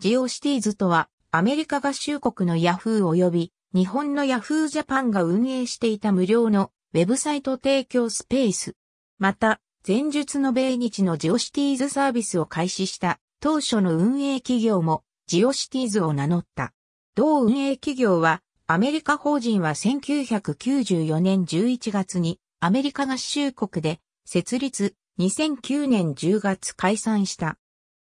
ジオシティーズとは、アメリカ合衆国のヤフー及び、日本のヤフージャパンが運営していた無料のウェブサイト提供スペース。また、前述の米日のジオシティーズサービスを開始した当初の運営企業もジオシティーズを名乗った。同運営企業は、アメリカ法人は1994年11月にアメリカ合衆国で設立2009年10月解散した。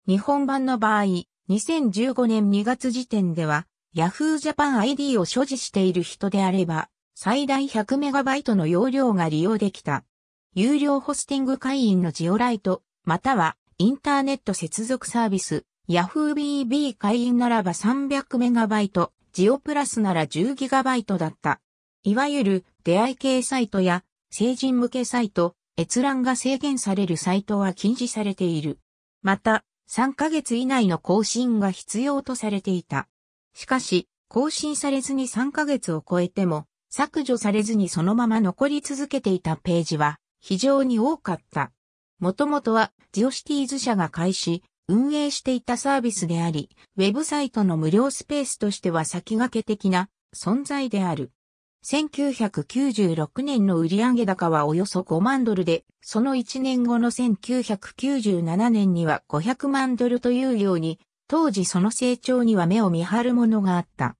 日本版の場合、2015年2月時点では、Yahoo Japan ID を所持している人であれば、最大 100MB の容量が利用できた。有料ホスティング会員のジオライト、またはインターネット接続サービス、Yahoo BB 会員ならば 300MB、ジオプラスなら 10GB だった。いわゆる出会い系サイトや成人向けサイト、閲覧が制限されるサイトは禁止されている。また、3ヶ月以内の更新が必要とされていた。しかし、更新されずに3ヶ月を超えても、削除されずにそのまま残り続けていたページは非常に多かった。もともとはジオシティーズ社が開始、運営していたサービスであり、ウェブサイトの無料スペースとしては先駆け的な存在である。1996年の売上高はおよそ5万ドルで、その1年後の1997年には500万ドルというように、当時その成長には目を見張るものがあった。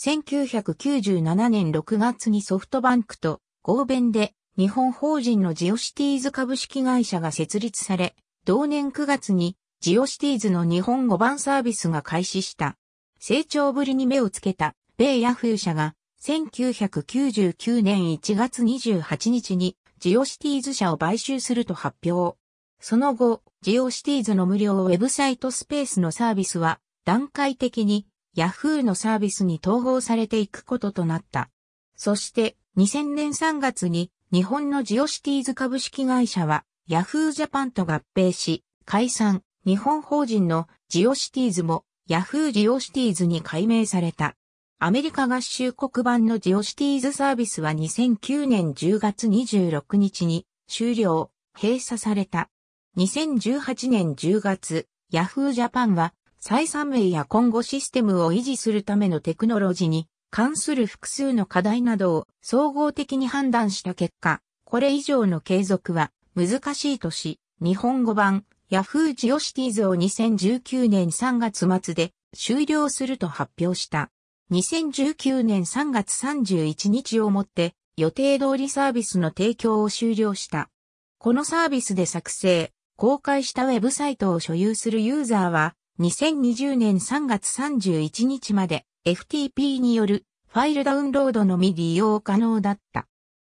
1997年6月にソフトバンクと合弁で日本法人のジオシティーズ株式会社が設立され、同年9月にジオシティーズの日本語版サービスが開始した。成長ぶりに目をつけた米ヤフー社が1999年1月28日にジオシティーズ社を買収すると発表。その後、ジオシティーズの無料ウェブサイトスペースのサービスは段階的に Yahoo のサービスに統合されていくこととなった。そして2000年3月に日本のジオシティーズ株式会社は Yahoo Japan と合併し解散、日本法人のジオシティーズも Yahoo ジオシティーズに改名された。アメリカ合衆国版のジオシティーズサービスは2009年10月26日に終了、閉鎖された。2018年10月、Yahoo Japan は再三名や今後システムを維持するためのテクノロジーに関する複数の課題などを総合的に判断した結果、これ以上の継続は難しいとし、日本語版 Yahoo ジオシティーズを2019年3月末で終了すると発表した。2019年3月31日をもって予定通りサービスの提供を終了した。このサービスで作成、公開したウェブサイトを所有するユーザーは2020年3月31日まで FTP によるファイルダウンロードのみ利用可能だった。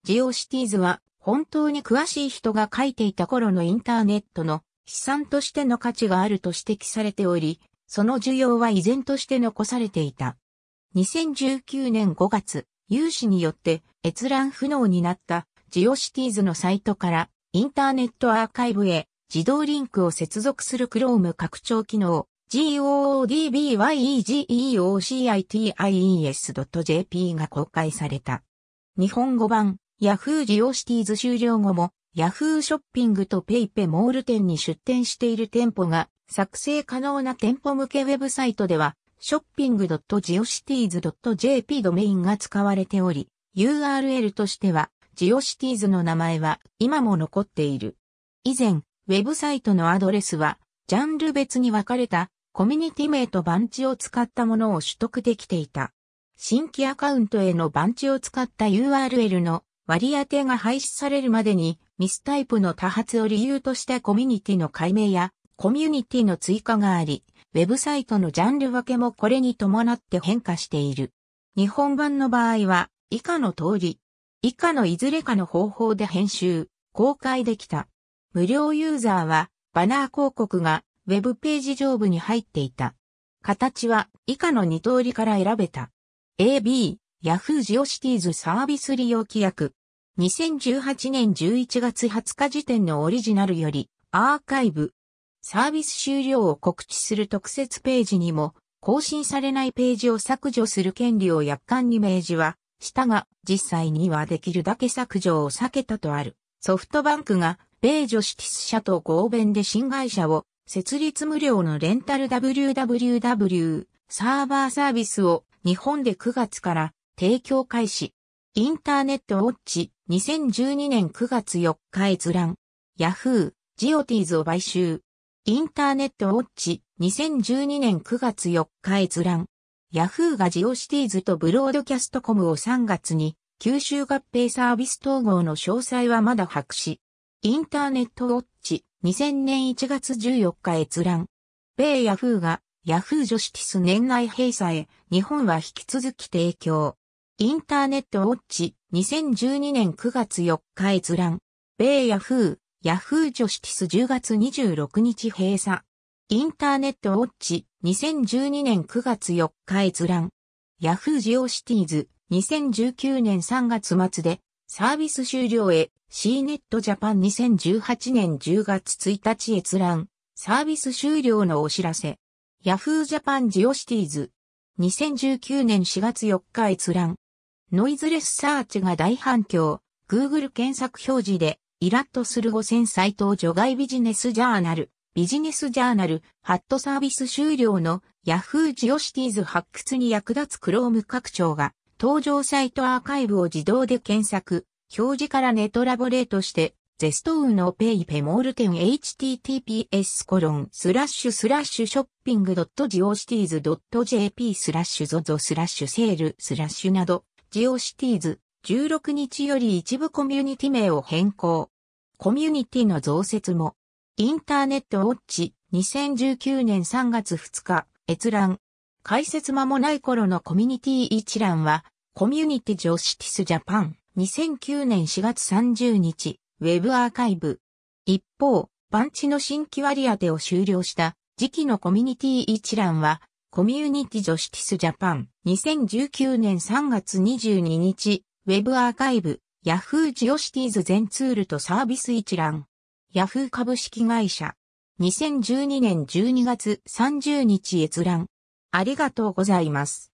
ジオシティーズは本当に詳しい人が書いていた頃のインターネットの資産としての価値があると指摘されており、その需要は依然として残されていた。2019年5月、有志によって閲覧不能になったジオシティーズのサイトからインターネットアーカイブへ自動リンクを接続する Chrome 拡張機能 g o o d b y e g e o c i t i e s j p が公開された。日本語版 Yahoo ジオシティーズ終了後も Yahoo ショッピングと PayPay モール店に出店している店舗が作成可能な店舗向けウェブサイトではショッピング g g e o c i t i e s j p ドメインが使われており、URL としては、geocities の名前は今も残っている。以前、ウェブサイトのアドレスは、ジャンル別に分かれたコミュニティ名と番地を使ったものを取得できていた。新規アカウントへの番地を使った URL の割り当てが廃止されるまでにミスタイプの多発を理由としたコミュニティの解明やコミュニティの追加があり、ウェブサイトのジャンル分けもこれに伴って変化している。日本版の場合は、以下の通り、以下のいずれかの方法で編集、公開できた。無料ユーザーは、バナー広告がウェブページ上部に入っていた。形は以下の2通りから選べた。AB、Yahoo ジオシティーズサービス利用規約。2018年11月20日時点のオリジナルより、アーカイブ、サービス終了を告知する特設ページにも、更新されないページを削除する権利を約款に明示は、したが、実際にはできるだけ削除を避けたとある。ソフトバンクが、米女子ティス社と合弁で新会社を、設立無料のレンタル WWW サーバーサービスを日本で9月から提供開始。インターネットウォッチ2012年9月4日閲覧。ヤフー、ジオティーズを買収。インターネットウォッチ2012年9月4日閲覧。ヤフーがジオシティーズとブロードキャストコムを3月に吸収合併サービス統合の詳細はまだ白紙。インターネットウォッチ2000年1月14日閲覧。米ヤフーがヤフージョシティス年内閉鎖へ日本は引き続き提供。インターネットウォッチ2012年9月4日閲覧。米ヤフーヤフージョシティス10月26日閉鎖。インターネットウォッチ2012年9月4日閲覧。ヤフージオシティズ2019年3月末でサービス終了へ C ネットジャパン2018年10月1日閲覧。サービス終了のお知らせ。ヤフージャパンジオシティズ2019年4月4日閲覧。ノイズレスサーチが大反響。Google 検索表示でイラッとする5000サイト除外ビジネスジャーナル、ビジネスジャーナル、ハットサービス終了の Yahoo ジオシティーズ発掘に役立つ Chrome 拡張が、登場サイトアーカイブを自動で検索、表示からネットラボレートして、ゼストウのペイペモール店 https コロンスラッシュスラッシュショッピングドットジオシティーズドット JP スラッシュゾゾスラッシュセールスラッシュなど、ジオシティーズ16日より一部コミュニティ名を変更。コミュニティの増設も。インターネットウォッチ2019年3月2日閲覧。開設間もない頃のコミュニティ一覧は、コミュニティジョシティスジャパン2009年4月30日、ウェブアーカイブ。一方、パンチの新規割り当てを終了した時期のコミュニティ一覧は、コミュニティジョシティスジャパン2019年3月22日、ウェブアーカイブ。Yahoo ジオシティーズ全ツールとサービス一覧。Yahoo 株式会社。2012年12月30日閲覧。ありがとうございます。